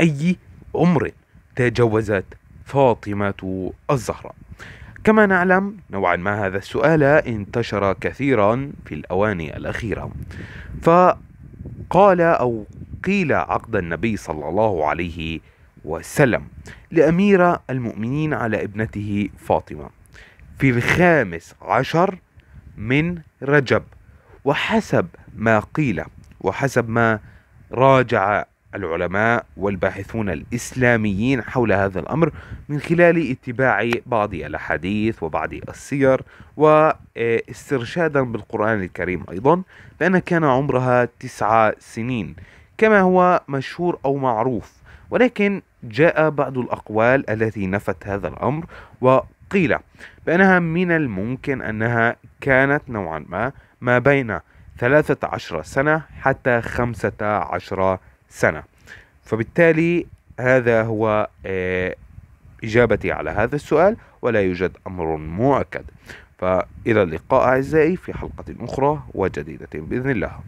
أي عمر تجاوزت فاطمة الزهراء كما نعلم نوعا ما هذا السؤال انتشر كثيرا في الأواني الأخيرة فقال أو قيل عقد النبي صلى الله عليه وسلم لأميرة المؤمنين على ابنته فاطمة في الخامس عشر من رجب وحسب ما قيل وحسب ما راجع العلماء والباحثون الإسلاميين حول هذا الأمر من خلال اتباع بعض الأحاديث وبعض السير واسترشادا بالقرآن الكريم أيضا بأن كان عمرها تسعة سنين كما هو مشهور أو معروف ولكن جاء بعض الأقوال التي نفت هذا الأمر وقيل بأنها من الممكن أنها كانت نوعا ما ما بين 13 سنة حتى 15 سنة سنة فبالتالي هذا هو آه، إجابتي على هذا السؤال ولا يوجد أمر مؤكد فإلى اللقاء أعزائي في حلقة أخرى وجديدة بإذن الله